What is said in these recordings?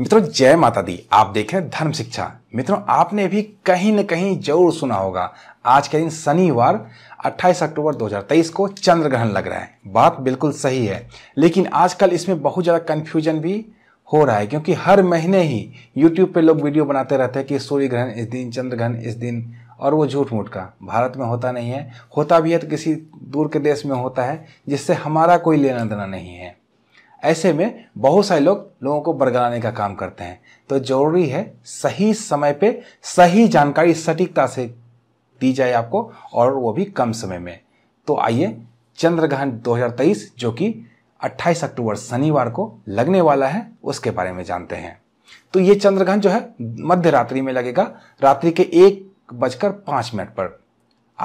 मित्रों जय माता दी आप देख रहे हैं धर्म शिक्षा मित्रों आपने भी कहीं न कहीं जरूर सुना होगा आज के दिन शनिवार 28 अक्टूबर 2023 को चंद्र ग्रहण लग रहा है बात बिल्कुल सही है लेकिन आजकल इसमें बहुत ज़्यादा कन्फ्यूजन भी हो रहा है क्योंकि हर महीने ही यूट्यूब पे लोग वीडियो बनाते रहते हैं कि सूर्य ग्रहण इस दिन चंद्र ग्रहण इस दिन और वो झूठ मूठ का भारत में होता नहीं है होता भी है तो किसी दूर के देश में होता है जिससे हमारा कोई लेना देना नहीं है ऐसे में बहुत सारे लोग लोगों को बरगलाने का काम करते हैं तो जरूरी है सही समय पे सही जानकारी सटीकता से दी जाए आपको और वो भी कम समय में तो आइए चंद्रग्रहण 2023 जो कि 28 अक्टूबर शनिवार को लगने वाला है उसके बारे में जानते हैं तो ये चंद्रग्रहण जो है मध्य रात्रि में लगेगा रात्रि के एक बजकर पाँच मिनट पर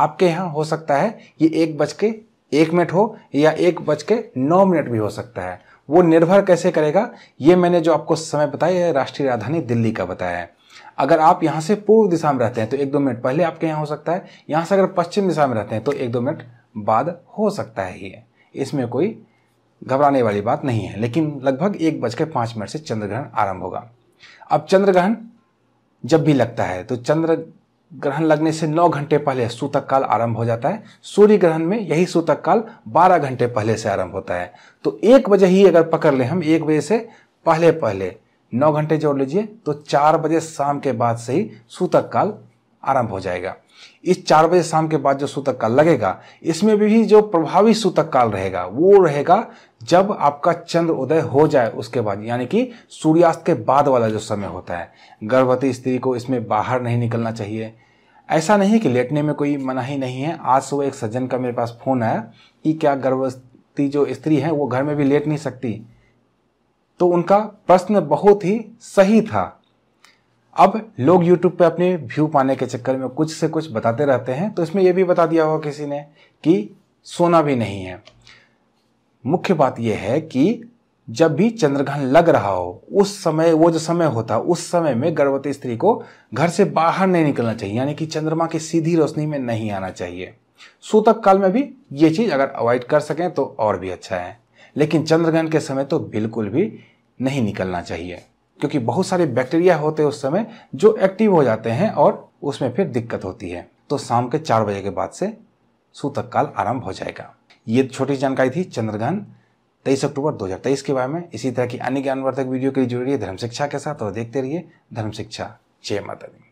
आपके यहाँ हो सकता है ये एक बज के एक मिनट हो या एक बज के नौ मिनट भी हो सकता है वो निर्भर कैसे करेगा ये मैंने जो आपको समय बताया है राष्ट्रीय राजधानी दिल्ली का बताया है अगर आप यहाँ से पूर्व दिशा में रहते हैं तो एक दो मिनट पहले आपके यहाँ हो सकता है यहाँ से अगर पश्चिम दिशा में रहते हैं तो एक दो मिनट बाद हो सकता है ये इसमें कोई घबराने वाली बात नहीं है लेकिन लगभग एक बज के पाँच मिनट से चंद्रग्रहण आरंभ होगा अब चंद्रग्रहण जब भी लगता है तो चंद्र ग्रहण लगने से 9 घंटे पहले सूतक काल आरंभ हो जाता है सूर्य ग्रहण में यही सूतक काल 12 घंटे पहले से आरंभ होता है तो एक बजे ही अगर पकड़ लें हम एक बजे से पहले पहले नौ घंटे जोड़ लीजिए तो चार बजे शाम के बाद से ही सूतक काल आरंभ हो जाएगा इस चार बजे शाम के बाद जो सूतक काल लगेगा इसमें भी जो प्रभावी सूतक काल रहेगा वो रहेगा जब आपका चंद्र उदय हो जाए उसके बाद यानी कि सूर्यास्त के बाद वाला जो समय होता है गर्भवती स्त्री को इसमें बाहर नहीं निकलना चाहिए ऐसा नहीं कि लेटने में कोई मनाही नहीं है आज सुबह एक सज्जन का मेरे पास फ़ोन आया कि क्या गर्भवती जो स्त्री है वो घर में भी लेट नहीं सकती तो उनका प्रश्न बहुत ही सही था अब लोग YouTube पे अपने व्यू पाने के चक्कर में कुछ से कुछ बताते रहते हैं तो इसमें यह भी बता दिया होगा किसी ने कि सोना भी नहीं है मुख्य बात यह है कि जब भी चंद्रग्रहण लग रहा हो उस समय वो जो समय होता है उस समय में गर्भवती स्त्री को घर से बाहर नहीं निकलना चाहिए यानी कि चंद्रमा की सीधी रोशनी में नहीं आना चाहिए सूतक काल में भी ये चीज़ अगर अवॉइड कर सकें तो और भी अच्छा है लेकिन चंद्रग्रहण के समय तो बिल्कुल भी नहीं निकलना चाहिए क्योंकि बहुत सारे बैक्टीरिया होते हैं उस समय जो एक्टिव हो जाते हैं और उसमें फिर दिक्कत होती है तो शाम के चार बजे के बाद से सूतक काल आरंभ हो जाएगा ये छोटी जानकारी थी चंद्रग्रहण तेईस अक्टूबर 2023 के बारे में इसी तरह की अन्य ज्ञानवर्धक वीडियो के लिए जुड़ी रही धर्म शिक्षा के साथ और देखते रहिए धर्म शिक्षा जय माता दी